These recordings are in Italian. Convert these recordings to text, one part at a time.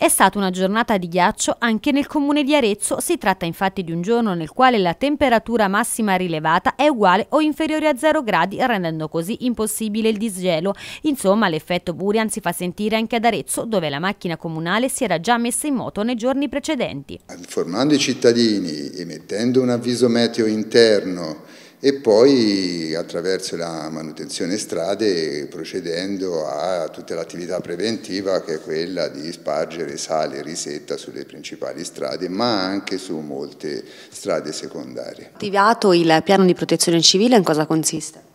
È stata una giornata di ghiaccio anche nel comune di Arezzo, si tratta infatti di un giorno nel quale la temperatura massima rilevata è uguale o inferiore a 0 gradi, rendendo così impossibile il disgelo. Insomma, l'effetto Burian si fa sentire anche ad Arezzo, dove la macchina comunale si era già messa in moto nei giorni precedenti. Informando i cittadini, emettendo un avviso meteo interno, e poi attraverso la manutenzione strade procedendo a tutta l'attività preventiva che è quella di spargere sale e risetta sulle principali strade ma anche su molte strade secondarie. Attivato il piano di protezione civile in cosa consiste?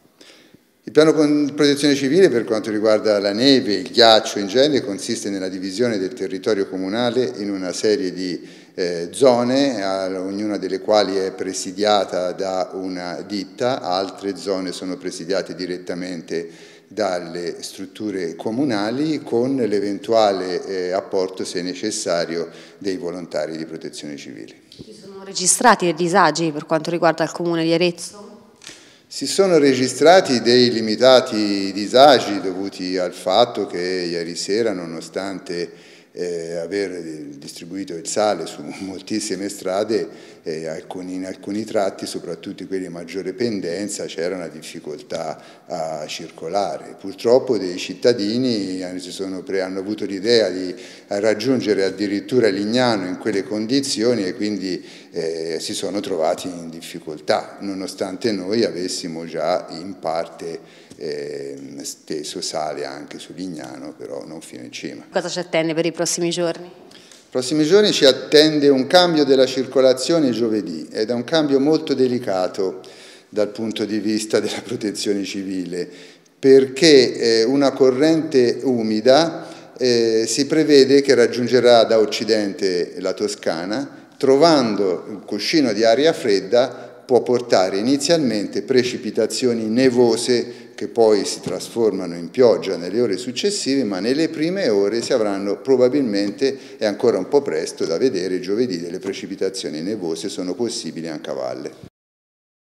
Il piano di protezione civile per quanto riguarda la neve, il ghiaccio in genere consiste nella divisione del territorio comunale in una serie di eh, zone, ognuna delle quali è presidiata da una ditta, altre zone sono presidiate direttamente dalle strutture comunali con l'eventuale eh, apporto, se necessario, dei volontari di protezione civile. Ci sono registrati dei disagi per quanto riguarda il comune di Arezzo? Si sono registrati dei limitati disagi dovuti al fatto che ieri sera, nonostante eh, aver distribuito il sale su moltissime strade, eh, alcuni, in alcuni tratti, soprattutto quelli di maggiore pendenza, c'era una difficoltà a circolare. Purtroppo dei cittadini eh, pre, hanno avuto l'idea di raggiungere addirittura Lignano in quelle condizioni e quindi eh, si sono trovati in difficoltà, nonostante noi avessimo già in parte eh, sale anche su Lignano, però non fino in cima. Cosa ci attende per i prossimi giorni? I prossimi giorni ci attende un cambio della circolazione giovedì ed è un cambio molto delicato dal punto di vista della protezione civile perché eh, una corrente umida eh, si prevede che raggiungerà da occidente la Toscana trovando un cuscino di aria fredda può portare inizialmente precipitazioni nevose che poi si trasformano in pioggia nelle ore successive, ma nelle prime ore si avranno probabilmente, è ancora un po' presto da vedere, giovedì delle precipitazioni nevose sono possibili anche a valle.